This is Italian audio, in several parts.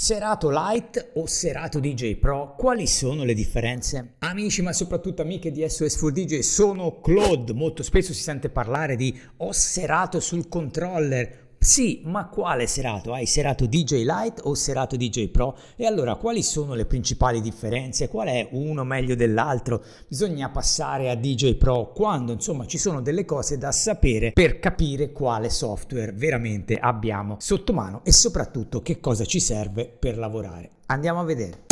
Serato Light o Serato DJ Pro, quali sono le differenze? Amici ma soprattutto amiche di SOS 4DJ, sono Claude, molto spesso si sente parlare di ho serato sul controller, sì, ma quale serato? Hai serato DJ Lite o serato DJ Pro? E allora quali sono le principali differenze? Qual è uno meglio dell'altro? Bisogna passare a DJ Pro quando insomma ci sono delle cose da sapere per capire quale software veramente abbiamo sotto mano e soprattutto che cosa ci serve per lavorare. Andiamo a vedere.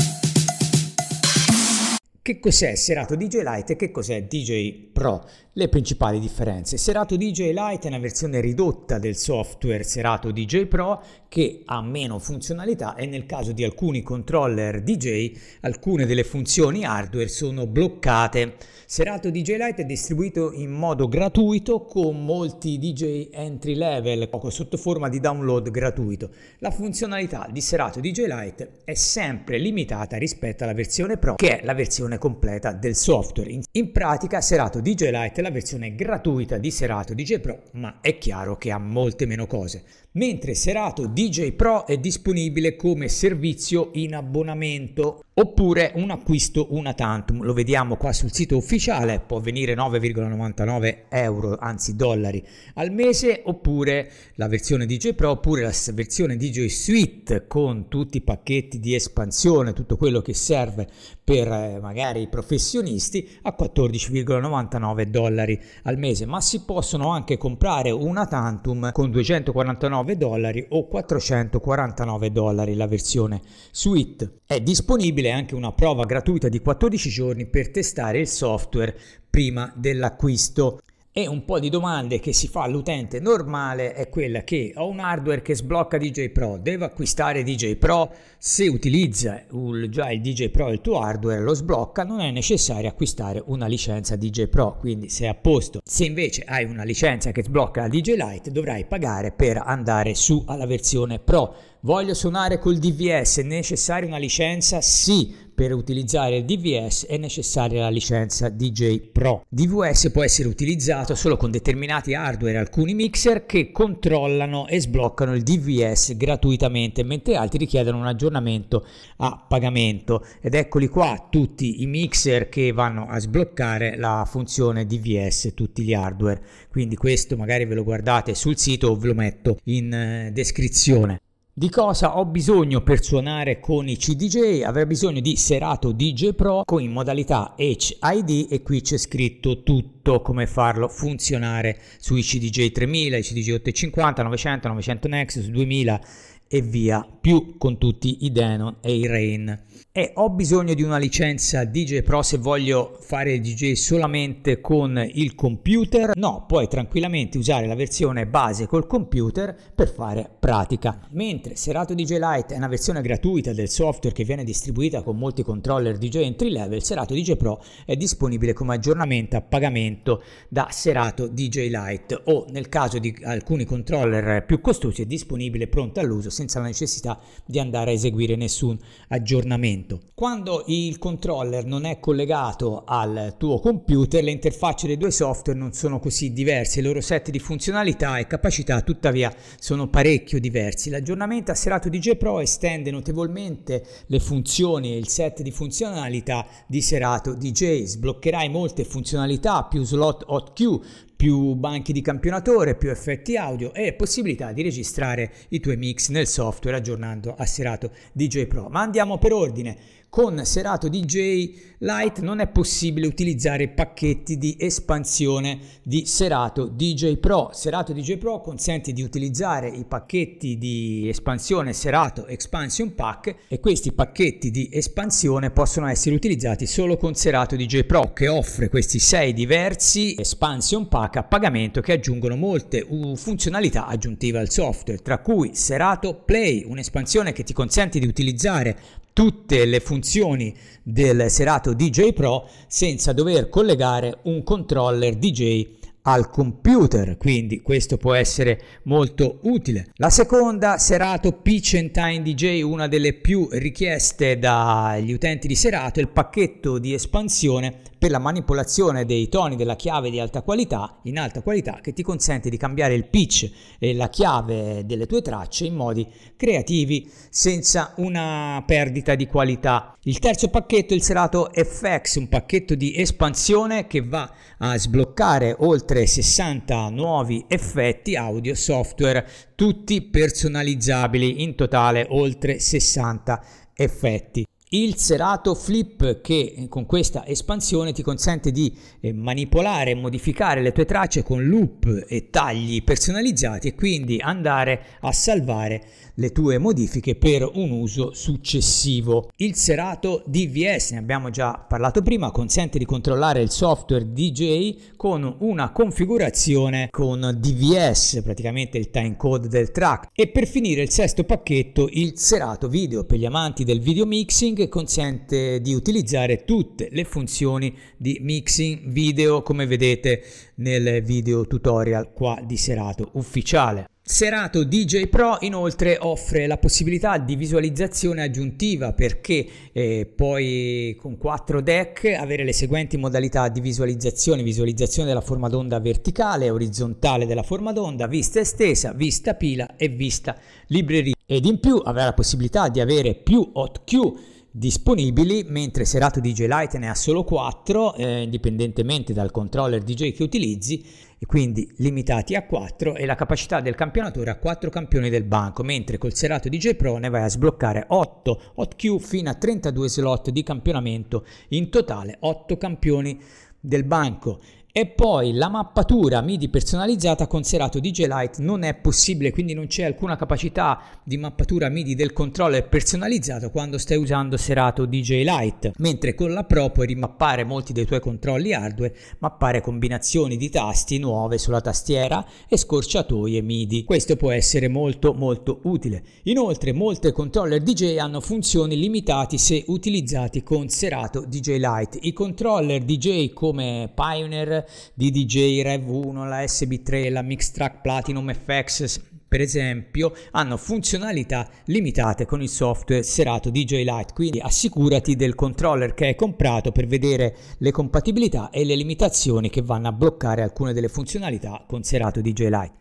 Che cos'è Serato DJ Lite e che cos'è DJ Pro? Le principali differenze. Serato DJ Lite è una versione ridotta del software Serato DJ Pro che ha meno funzionalità e nel caso di alcuni controller DJ alcune delle funzioni hardware sono bloccate. Serato DJ Lite è distribuito in modo gratuito con molti DJ entry level sotto forma di download gratuito. La funzionalità di Serato DJ Lite è sempre limitata rispetto alla versione Pro che è la versione versione completa del software. In pratica Serato DJ Lite è la versione gratuita di Serato DJ Pro, ma è chiaro che ha molte meno cose. Mentre Serato DJ Pro è disponibile come servizio in abbonamento oppure un acquisto una tantum. Lo vediamo qua sul sito ufficiale, può venire 9,99 euro, anzi dollari al mese, oppure la versione DJ Pro, oppure la versione DJ Suite con tutti i pacchetti di espansione, tutto quello che serve per eh, magari i professionisti a 14,99 dollari al mese, ma si possono anche comprare una Tantum con 249 dollari o 449 dollari la versione suite. È disponibile anche una prova gratuita di 14 giorni per testare il software prima dell'acquisto. E un po' di domande che si fa all'utente normale è quella che ho un hardware che sblocca DJ Pro, devo acquistare DJ Pro, se utilizza il, già il DJ Pro il tuo hardware lo sblocca, non è necessario acquistare una licenza DJ Pro, quindi sei a posto. Se invece hai una licenza che sblocca la DJ Lite dovrai pagare per andare su alla versione Pro. Voglio suonare col DVS, è necessaria una licenza? Sì. Per utilizzare il DVS è necessaria la licenza DJ Pro. DVS può essere utilizzato solo con determinati hardware, alcuni mixer che controllano e sbloccano il DVS gratuitamente, mentre altri richiedono un aggiornamento a pagamento. Ed eccoli qua tutti i mixer che vanno a sbloccare la funzione DVS, tutti gli hardware. Quindi questo magari ve lo guardate sul sito o ve lo metto in eh, descrizione. Di cosa ho bisogno per suonare con i CDJ? Avrei bisogno di Serato DJ Pro con in modalità HID e qui c'è scritto tutto come farlo funzionare sui CDJ 3000, i CDJ 850, 900, 900 Nexus, 2000 e via, più con tutti i Denon e i Rain. Eh, ho bisogno di una licenza DJ Pro se voglio fare DJ solamente con il computer? No, puoi tranquillamente usare la versione base col computer per fare pratica. Mentre Serato DJ Lite è una versione gratuita del software che viene distribuita con molti controller DJ entry level, Serato DJ Pro è disponibile come aggiornamento a pagamento da Serato DJ Lite o nel caso di alcuni controller più costosi è disponibile pronto all'uso senza la necessità di andare a eseguire nessun aggiornamento momento. Quando il controller non è collegato al tuo computer, le interfacce dei due software non sono così diverse, i loro set di funzionalità e capacità tuttavia sono parecchio diversi. L'aggiornamento asserato di G Pro estende notevolmente le funzioni e il set di funzionalità di Serato DJ, sbloccherai molte funzionalità, più slot hot queue, più banchi di campionatore, più effetti audio e possibilità di registrare i tuoi mix nel software aggiornando a Serato DJ Pro. Ma andiamo per ordine. Con Serato DJ Lite non è possibile utilizzare pacchetti di espansione di Serato DJ Pro. Serato DJ Pro consente di utilizzare i pacchetti di espansione Serato Expansion Pack e questi pacchetti di espansione possono essere utilizzati solo con Serato DJ Pro che offre questi sei diversi expansion pack a pagamento che aggiungono molte funzionalità aggiuntive al software, tra cui Serato Play, un'espansione che ti consente di utilizzare tutte le funzioni del serato DJ Pro senza dover collegare un controller DJ al computer, quindi questo può essere molto utile. La seconda, Serato Pitch DJ, una delle più richieste dagli utenti di Serato, è il pacchetto di espansione per la manipolazione dei toni della chiave di alta qualità in alta qualità che ti consente di cambiare il pitch e la chiave delle tue tracce in modi creativi senza una perdita di qualità. Il terzo pacchetto è il Serato FX, un pacchetto di espansione che va a sbloccare oltre 60 nuovi effetti audio software, tutti personalizzabili, in totale oltre 60 effetti il serato flip che con questa espansione ti consente di eh, manipolare e modificare le tue tracce con loop e tagli personalizzati e quindi andare a salvare le tue modifiche per un uso successivo. Il serato DVS, ne abbiamo già parlato prima, consente di controllare il software DJ con una configurazione con DVS, praticamente il time code del track. E per finire il sesto pacchetto, il serato video per gli amanti del video mixing Mixing consente di utilizzare tutte le funzioni di mixing video come vedete nel video tutorial qua di Serato ufficiale. Serato DJ Pro inoltre offre la possibilità di visualizzazione aggiuntiva perché eh, puoi con 4 deck avere le seguenti modalità di visualizzazione, visualizzazione della forma d'onda verticale, orizzontale della forma d'onda, vista estesa, vista pila e vista libreria. Ed in più avrà la possibilità di avere più hot queue disponibili, mentre Serato DJ Lite ne ha solo 4, eh, indipendentemente dal controller DJ che utilizzi, e quindi limitati a 4 e la capacità del campionatore a 4 campioni del banco, mentre col Serato DJ Pro ne vai a sbloccare 8 hot queue fino a 32 slot di campionamento, in totale 8 campioni del banco. E poi la mappatura MIDI personalizzata con Serato DJ Lite non è possibile, quindi non c'è alcuna capacità di mappatura MIDI del controller personalizzato quando stai usando Serato DJ Lite, mentre con la Pro puoi rimappare molti dei tuoi controlli hardware, mappare combinazioni di tasti nuove sulla tastiera e scorciatoie MIDI. Questo può essere molto molto utile. Inoltre molte controller DJ hanno funzioni limitate se utilizzati con Serato DJ Lite. I controller DJ come Pioneer di DJ Rev 1, la SB3, la Mixtrack Platinum FX per esempio hanno funzionalità limitate con il software serato DJ Lite quindi assicurati del controller che hai comprato per vedere le compatibilità e le limitazioni che vanno a bloccare alcune delle funzionalità con serato DJ Lite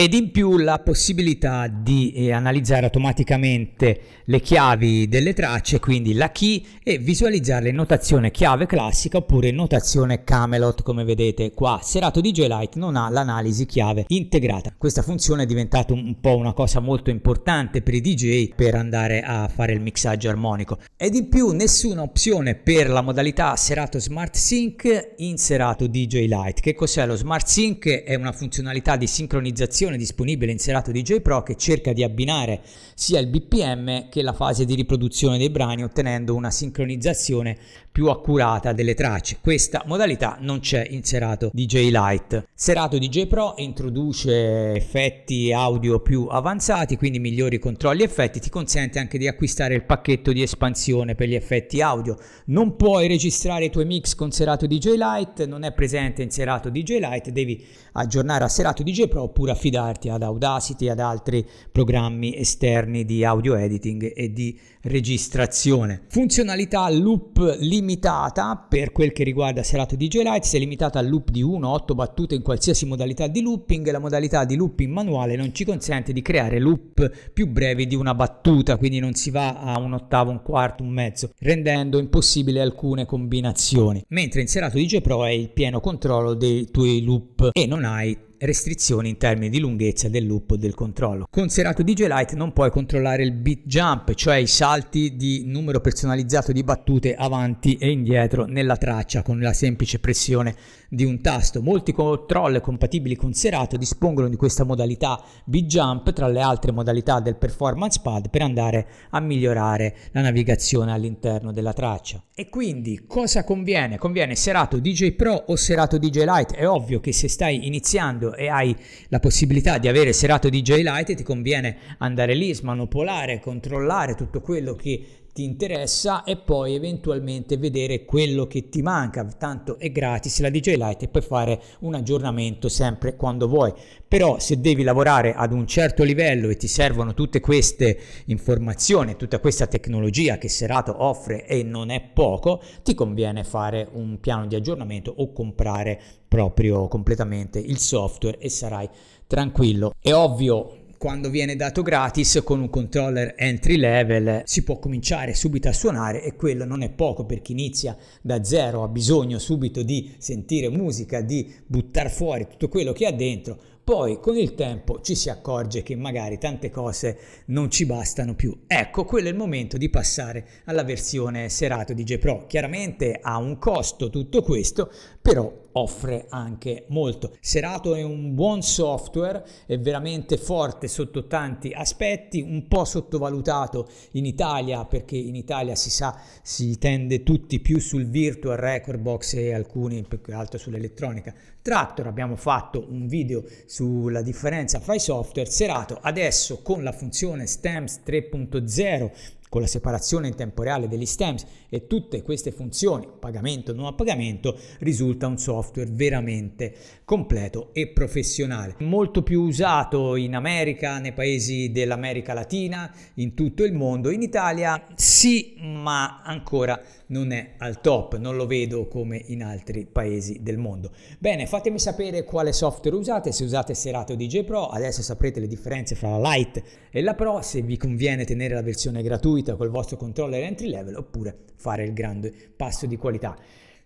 ed in più la possibilità di eh, analizzare automaticamente le chiavi delle tracce, quindi la key, e visualizzarle in notazione chiave classica oppure in notazione Camelot, come vedete qua. Serato DJ Lite non ha l'analisi chiave integrata. Questa funzione è diventata un, un po' una cosa molto importante per i DJ per andare a fare il mixaggio armonico. Ed in più nessuna opzione per la modalità Serato Smart Sync in Serato DJ Lite. Che cos'è lo Smart Sync? È una funzionalità di sincronizzazione versione disponibile in serato DJ Pro che cerca di abbinare sia il BPM che la fase di riproduzione dei brani ottenendo una sincronizzazione più accurata delle tracce. Questa modalità non c'è in serato DJ Lite. Serato DJ Pro introduce effetti audio più avanzati, quindi migliori controlli effetti, ti consente anche di acquistare il pacchetto di espansione per gli effetti audio. Non puoi registrare i tuoi mix con serato DJ Lite, non è presente in serato DJ Lite, devi aggiornare a serato DJ Pro oppure affidare affidarti ad Audacity e ad altri programmi esterni di audio editing e di registrazione. Funzionalità loop limitata per quel che riguarda Serato DJ Lights è limitata al loop di 1-8 battute in qualsiasi modalità di looping. La modalità di looping manuale non ci consente di creare loop più brevi di una battuta, quindi non si va a un ottavo, un quarto, un mezzo, rendendo impossibile alcune combinazioni. Mentre in Serato DJ Pro hai il pieno controllo dei tuoi loop e non hai restrizioni in termini di lunghezza del loop del controllo. Con Serato DJ Lite non puoi controllare il beat jump, cioè i salti di numero personalizzato di battute avanti e indietro nella traccia con la semplice pressione di un tasto. Molti control compatibili con Serato dispongono di questa modalità beat jump tra le altre modalità del performance pad per andare a migliorare la navigazione all'interno della traccia. E quindi cosa conviene? Conviene Serato DJ Pro o Serato DJ Lite? È ovvio che se stai iniziando lavorando e hai la possibilità di avere serato DJ Light, ti conviene andare lì, smanopolare, controllare tutto quello che ti interessa e poi eventualmente vedere quello che ti manca, tanto è gratis la DJ Lite e puoi fare un aggiornamento sempre quando vuoi. Però se devi lavorare ad un certo livello e ti servono tutte queste informazioni, tutta questa tecnologia che Serato offre e non è poco, ti conviene fare un piano di aggiornamento o comprare proprio completamente il software e sarai tranquillo. È ovvio quando viene dato gratis con un controller entry level si può cominciare subito a suonare e quello non è poco per chi inizia da zero, ha bisogno subito di sentire musica, di buttare fuori tutto quello che ha dentro, poi con il tempo ci si accorge che magari tante cose non ci bastano più. Ecco, quello è il momento di passare alla versione serato di G Pro. Chiaramente ha un costo tutto questo, però offre anche molto. Serato è un buon software, è veramente forte sotto tanti aspetti, un po' sottovalutato in Italia perché in Italia si sa si tende tutti più sul virtual record box e alcuni più che altro sull'elettronica Trattor, abbiamo fatto un video sulla differenza fra i software serato, adesso con la funzione STEMS 3.0 con la separazione in tempo reale degli stems e tutte queste funzioni, pagamento o non a pagamento, risulta un software veramente completo e professionale. Molto più usato in America, nei paesi dell'America Latina, in tutto il mondo. In Italia sì, ma ancora non è al top, non lo vedo come in altri paesi del mondo. Bene, fatemi sapere quale software usate, se usate Serato DJ Pro, adesso saprete le differenze fra la Lite e la Pro, se vi conviene tenere la versione gratuita gratuita col vostro controller entry level oppure fare il grande passo di qualità.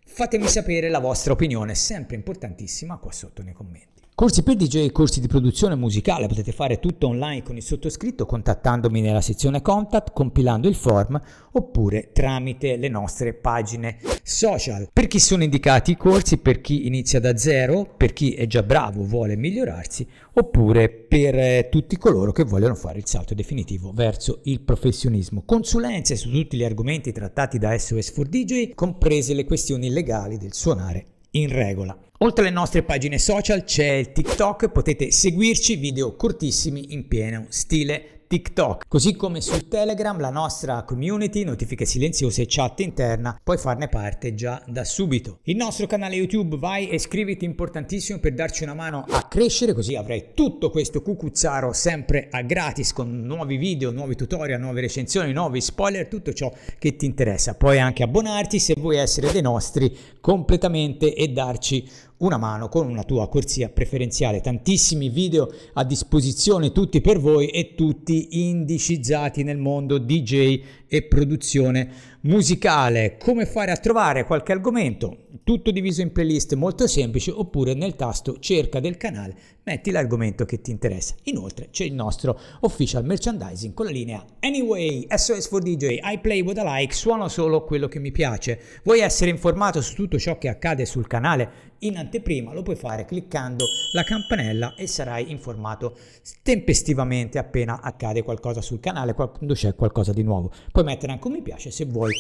Fatemi sapere la vostra opinione, sempre importantissima qua sotto nei commenti. Corsi per DJ e corsi di produzione musicale potete fare tutto online con il sottoscritto contattandomi nella sezione contact, compilando il form oppure tramite le nostre pagine social. Per chi sono indicati i corsi, per chi inizia da zero, per chi è già bravo, vuole migliorarsi oppure per eh, tutti coloro che vogliono fare il salto definitivo verso il professionismo. Consulenze su tutti gli argomenti trattati da SOS 4DJ, comprese le questioni legali del suonare in regola. Oltre alle nostre pagine social c'è il TikTok, potete seguirci video cortissimi in pieno stile TikTok. Così come su Telegram, la nostra community, notifiche silenziose e chat interna, puoi farne parte già da subito. Il nostro canale YouTube, vai e iscriviti, importantissimo per darci una mano a crescere, così avrai tutto questo cucuzzaro sempre a gratis con nuovi video, nuovi tutorial, nuove recensioni, nuovi spoiler, tutto ciò che ti interessa. Puoi anche abbonarti se vuoi essere dei nostri completamente e darci un una mano con una tua corsia preferenziale. Tantissimi video a disposizione, tutti per voi e tutti indicizzati nel mondo DJ e produzione musicale. Come fare a trovare qualche argomento? tutto diviso in playlist molto semplice oppure nel tasto cerca del canale metti l'argomento che ti interessa. Inoltre c'è il nostro official merchandising con la linea Anyway, SOS for DJ, I play what I like, suono solo quello che mi piace. Vuoi essere informato su tutto ciò che accade sul canale in anteprima? Lo puoi fare cliccando la campanella e sarai informato tempestivamente appena accade qualcosa sul canale, quando c'è qualcosa di nuovo. Puoi mettere anche un mi piace se vuoi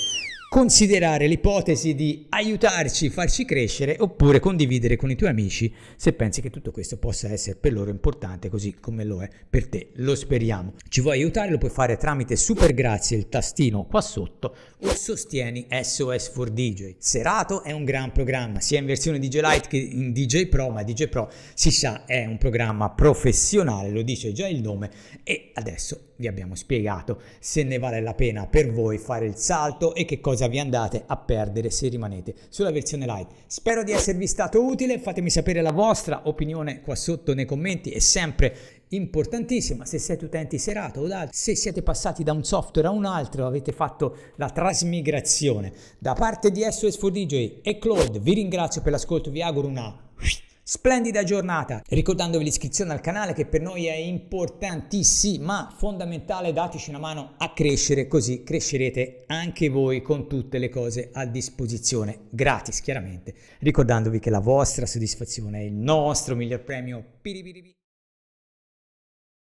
considerare l'ipotesi di aiutarci, farci crescere oppure condividere con i tuoi amici se pensi che tutto questo possa essere per loro importante così come lo è per te. Lo speriamo. Ci vuoi aiutare? Lo puoi fare tramite Super Grazie, il tastino qua sotto o sostieni SOS 4DJ. Serato è un gran programma sia in versione DJ Lite che in DJ Pro, ma DJ Pro si sa è un programma professionale, lo dice già il nome e adesso vi abbiamo spiegato se ne vale la pena per voi fare il salto e che cosa vi andate a perdere se rimanete sulla versione live. Spero di esservi stato utile, fatemi sapere la vostra opinione qua sotto nei commenti è sempre importantissima se siete utenti serato o da, se siete passati da un software a un altro avete fatto la trasmigrazione da parte di SOS 4DJ e Claude vi ringrazio per l'ascolto vi auguro una Splendida giornata! Ricordandovi l'iscrizione al canale che per noi è importantissima, fondamentale, dateci una mano a crescere così crescerete anche voi con tutte le cose a disposizione, gratis chiaramente, ricordandovi che la vostra soddisfazione è il nostro miglior premio. Piripiripi.